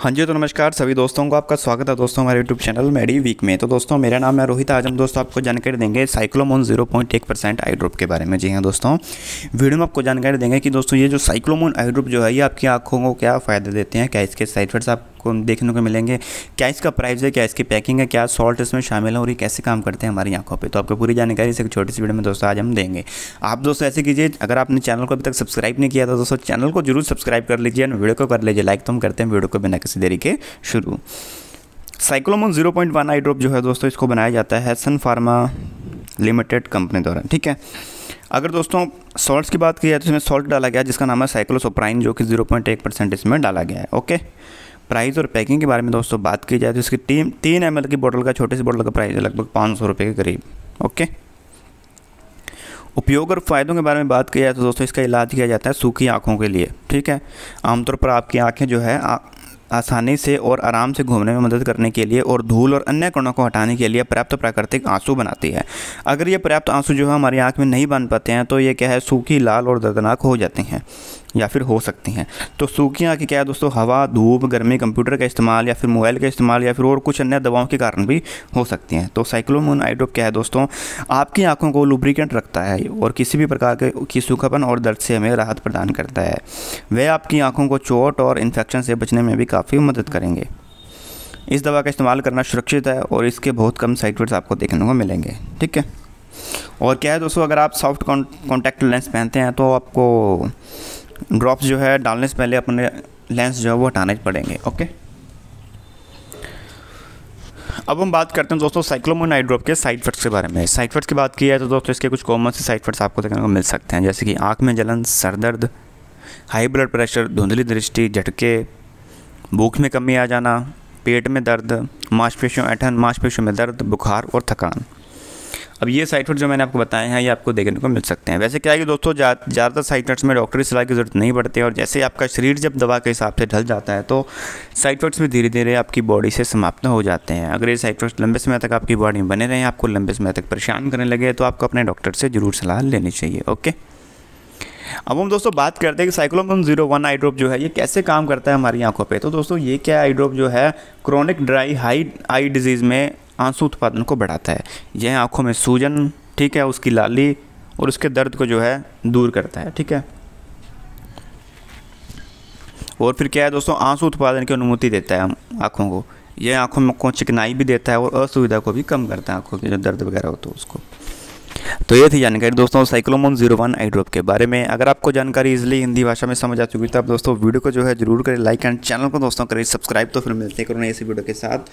हाँ जी तो नमस्कार सभी दोस्तों को आपका स्वागत है दोस्तों हमारे यूट्यूब चैनल मेडी वीक में तो दोस्तों मेरा नाम है रोहित आजम दोस्तों आपको जानकारी देंगे साइक्लोमोन जीरो पॉइंट एक परसेंट आई ड्रॉप के बारे में जी हाँ दोस्तों वीडियो में आपको जानकारी देंगे कि दोस्तों ये जो साइक्लोमोन आई ड्रॉप जो है ये आपकी आंखों को क्या फ़ायदा देते हैं क्या इसके साइड इफेक्ट्स आप आपको देखने को मिलेंगे क्या इसका प्राइस है क्या इसकी पैकिंग है क्या सॉल्ट इसमें शामिल है और ये कैसे काम करते हैं हमारी आंखों पर तो आपको पूरी जानकारी इसे छोटी सी वीडियो में दोस्तों आज हम देंगे आप दोस्तों ऐसे कीजिए अगर आपने चैनल को अभी तक सब्सक्राइब नहीं किया था दोस्तों चैनल को जरूर सब्सक्राइब कर लीजिए और वीडियो को कर लीजिए लाइक तो हम करते हैं वीडियो को बिना किसी देरी के शुरू Cyclomune zero point one eye drop जो है दोस्तों इसको बनाया जाता है सन फार्मा लिमिटेड कंपनी द्वारा ठीक है अगर दोस्तों सॉल्ट्स की बात की जाए तो इसमें सॉल्ट डाला गया जिसका नाम है साइक्लोसोप्राइन जो कि 0.1 परसेंट इसमें डाला गया है ओके प्राइस और पैकिंग के बारे में दोस्तों बात की जाए तो इसकी तीन तीन एम की बोतल का छोटे से बोतल का प्राइस है लगभग पाँच सौ रुपये के करीब ओके उपयोग और फ़ायदों के बारे में बात की जाए तो दोस्तों इसका इलाज किया जाता है सूखी आँखों के लिए ठीक है आमतौर पर आपकी आँखें जो है आसानी से और आराम से घूमने में मदद करने के लिए और धूल और अन्य कणों को हटाने के लिए पर्याप्त प्राकृतिक आंसू बनाती है अगर ये पर्याप्त आंसू जो है हमारी आँख में नहीं बन पाते हैं तो ये क्या है सूखी लाल और दर्दनाक हो जाते हैं या फिर हो सकती हैं तो सूखियाँ की क्या है दोस्तों हवा धूप गर्मी कंप्यूटर का इस्तेमाल या फिर मोबाइल का इस्तेमाल या फिर और कुछ अन्य दवाओं के कारण भी हो सकती हैं तो साइक्लोमोन आइड्रोप क्या है दोस्तों आपकी आंखों को लुब्रिकेंट रखता है और किसी भी प्रकार के की सूखापन और दर्द से हमें राहत प्रदान करता है वह आपकी आँखों को चोट और इन्फेक्शन से बचने में भी काफ़ी मदद करेंगे इस दवा का इस्तेमाल करना सुरक्षित है और इसके बहुत कम साइड इफेक्ट्स आपको देखने को मिलेंगे ठीक है और क्या है दोस्तों अगर आप सॉफ्ट कॉन्टैक्ट लेंस पहनते हैं तो आपको ड्रॉप्स जो है डालने से पहले अपने लेंस जो है वो हटाने पड़ेंगे ओके अब हम बात करते हैं दोस्तों साइक्लोमोन आई ड्रॉप के साइड इफेक्ट्स के बारे में साइड इफेक्ट्स की बात की है तो दोस्तों इसके कुछ कॉमन से साइड इफेक्ट्स आपको देखने को मिल सकते हैं जैसे कि आँख में जलन सर दर्द हाई ब्लड प्रेशर धुंधली दृष्टि झटके भूख में कमी आ जाना पेट में दर्द मांसपेशियों ऐठन मांसपेशियों में दर्द बुखार और थकान अब ये साइड इफेक्ट जो मैंने आपको बताए हैं ये आपको देखने को मिल सकते हैं वैसे क्या है कि दोस्तों ज़्यादातर साइट में डॉक्टरी सलाह की ज़रूरत नहीं पड़ती और जैसे आपका शरीर जब दवा के हिसाब से ढल जाता है तो साइड इफेक्ट्स भी धीरे धीरे आपकी बॉडी से समाप्त हो जाते हैं अगर ये साइड इफेक्ट्स लंबे समय तक आपकी बॉडी में बने रहें आपको लंबे समय तक परेशान करने लगे तो आपको अपने डॉक्टर से ज़रूर सलाह लेनी चाहिए ओके अब हम दोस्तों बात करते हैं कि Cyclomune zero one eye drop जो है ये कैसे काम करता है हमारी आंखों पे तो दोस्तों ये क्या आई ड्रॉप जो है chronic dry high eye disease में आंसू उत्पादन को बढ़ाता है यह आँखों में सूजन ठीक है उसकी लाली और उसके दर्द को जो है दूर करता है ठीक है और फिर क्या है दोस्तों आंसू उत्पादन की अनुमति देता है आँखों को यह आँखों में को चिकनाई भी देता है और असुविधा को भी कम करता है आँखों के जो दर्द वगैरह हो तो उसको तो ये थी जानकारी दोस्तों Cyclomune zero one eye drop के बारे में अगर आपको जानकारी इजिली हिंदी भाषा में समझ आ चुकी है तो आप दोस्तों वीडियो को जो है जरूर करें लाइक एंड चैनल को दोस्तों करें सब्सक्राइब तो फिर मिलते करो ऐसी वीडियो के साथ